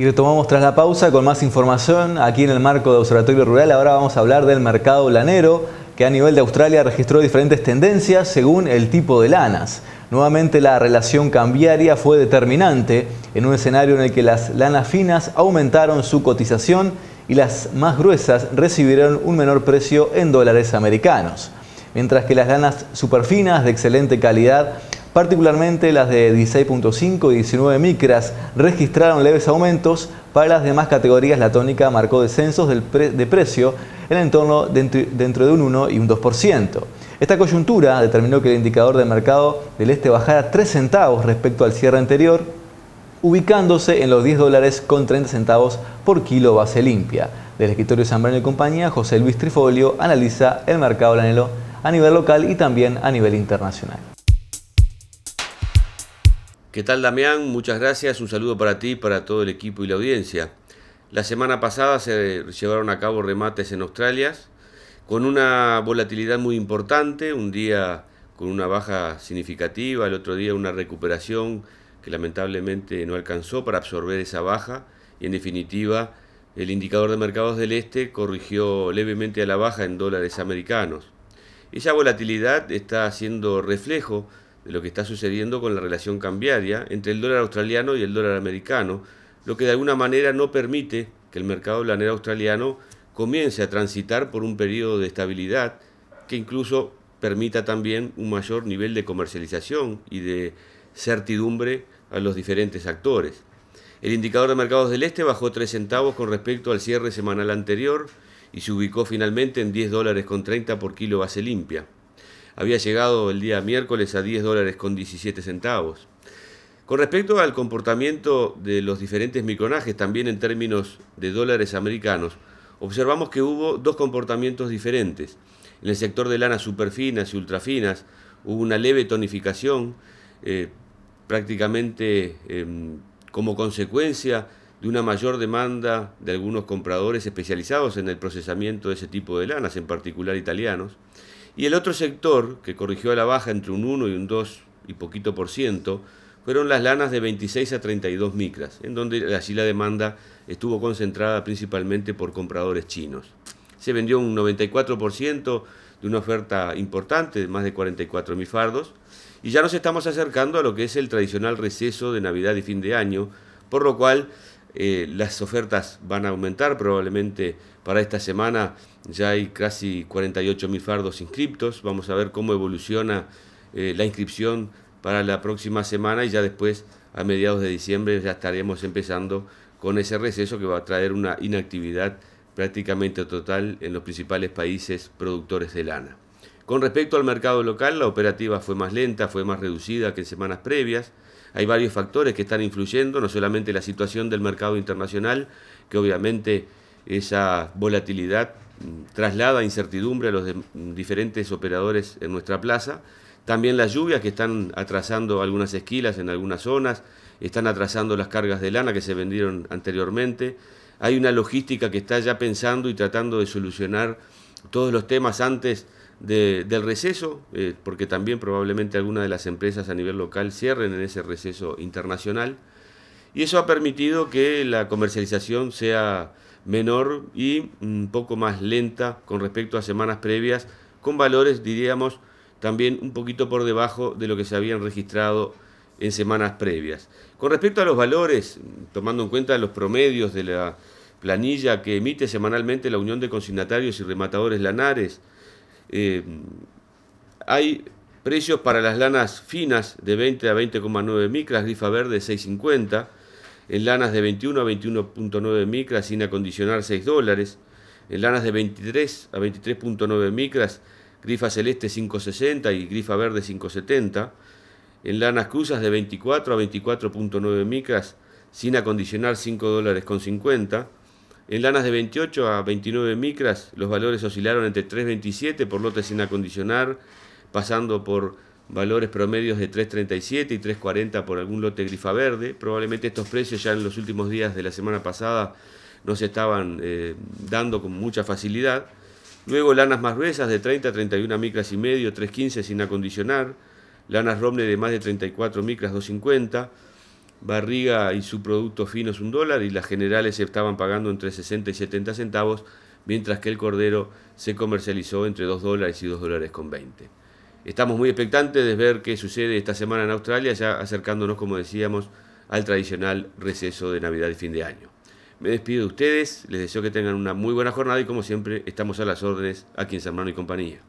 Y retomamos tras la pausa con más información aquí en el marco de Observatorio Rural. Ahora vamos a hablar del mercado lanero, que a nivel de Australia registró diferentes tendencias según el tipo de lanas. Nuevamente la relación cambiaria fue determinante en un escenario en el que las lanas finas aumentaron su cotización y las más gruesas recibieron un menor precio en dólares americanos. Mientras que las lanas superfinas de excelente calidad Particularmente las de 16.5 y 19 micras registraron leves aumentos, para las demás categorías la tónica marcó descensos del de precio en el entorno dentro, de un 1 y un 2%. Esta coyuntura determinó que el indicador de mercado del este bajara 3 centavos respecto al cierre anterior, ubicándose en los 10 dólares con 30 centavos por kilo base limpia. Del escritorio Zambrano y compañía, José Luis Trifolio analiza el mercado del anhelo a nivel local y también a nivel internacional. ¿Qué tal Damián? Muchas gracias, un saludo para ti, para todo el equipo y la audiencia. La semana pasada se llevaron a cabo remates en Australia con una volatilidad muy importante, un día con una baja significativa, el otro día una recuperación que lamentablemente no alcanzó para absorber esa baja y en definitiva el indicador de mercados del este corrigió levemente a la baja en dólares americanos. Esa volatilidad está haciendo reflejo de lo que está sucediendo con la relación cambiaria entre el dólar australiano y el dólar americano, lo que de alguna manera no permite que el mercado blanero australiano comience a transitar por un periodo de estabilidad que incluso permita también un mayor nivel de comercialización y de certidumbre a los diferentes actores. El indicador de mercados del este bajó 3 centavos con respecto al cierre semanal anterior y se ubicó finalmente en 10 dólares con 30 por kilo base limpia había llegado el día miércoles a 10 dólares con 17 centavos. Con respecto al comportamiento de los diferentes micronajes, también en términos de dólares americanos, observamos que hubo dos comportamientos diferentes. En el sector de lanas superfinas y ultrafinas hubo una leve tonificación, eh, prácticamente em, como consecuencia de una mayor demanda de algunos compradores especializados en el procesamiento de ese tipo de lanas, en particular italianos. Y el otro sector, que corrigió a la baja entre un 1 y un 2 y poquito por ciento, fueron las lanas de 26 a 32 micras, en donde así la demanda estuvo concentrada principalmente por compradores chinos. Se vendió un 94% de una oferta importante, de más de 44 mil fardos, y ya nos estamos acercando a lo que es el tradicional receso de Navidad y fin de año, por lo cual eh, las ofertas van a aumentar probablemente para esta semana. Ya hay casi 48.000 fardos inscriptos. Vamos a ver cómo evoluciona eh, la inscripción para la próxima semana y ya después a mediados de diciembre ya estaremos empezando con ese receso que va a traer una inactividad prácticamente total en los principales países productores de lana. Con respecto al mercado local, la operativa fue más lenta, fue más reducida que en semanas previas. Hay varios factores que están influyendo, no solamente la situación del mercado internacional, que obviamente esa volatilidad mm, traslada incertidumbre a los diferentes operadores en nuestra plaza, también las lluvias que están atrasando algunas esquilas en algunas zonas, están atrasando las cargas de lana que se vendieron anteriormente. Hay una logística que está ya pensando y tratando de solucionar todos los temas antes del receso, eh, porque también probablemente algunas de las empresas a nivel local cierren en ese receso internacional. Y eso ha permitido que la comercialización sea menor y un poco más lenta con respecto a semanas previas, con valores, diríamos, también un poquito por debajo de lo que se habían registrado en semanas previas. Con respecto a los valores, tomando en cuenta los promedios de la planilla que emite semanalmente la Unión de Consignatarios y Rematadores Lanares, eh, hay precios para las lanas finas de 20 a 20,9 micras, grifa verde 6,50. En lanas de 21 a 21,9 micras sin acondicionar 6 dólares. En lanas de 23 a 23,9 micras, grifa celeste 5,60 y grifa verde 5,70. En lanas cruzas de 24 a 24,9 micras sin acondicionar 5 dólares con 50. En lanas de 28 a 29 micras, los valores oscilaron entre 3.27 por lote sin acondicionar, pasando por valores promedios de 3.37 y 3.40 por algún lote grifa verde. Probablemente estos precios ya en los últimos días de la semana pasada no se estaban eh, dando con mucha facilidad. Luego lanas más gruesas de 30 a 31 micras y medio, 3.15 sin acondicionar. Lanas Romney de más de 34 micras, 250 Barriga y su producto fino es un dólar y las generales se estaban pagando entre 60 y 70 centavos, mientras que el cordero se comercializó entre 2 dólares y 2 dólares con 20. Estamos muy expectantes de ver qué sucede esta semana en Australia, ya acercándonos, como decíamos, al tradicional receso de Navidad y fin de año. Me despido de ustedes, les deseo que tengan una muy buena jornada y como siempre estamos a las órdenes aquí en San y compañía.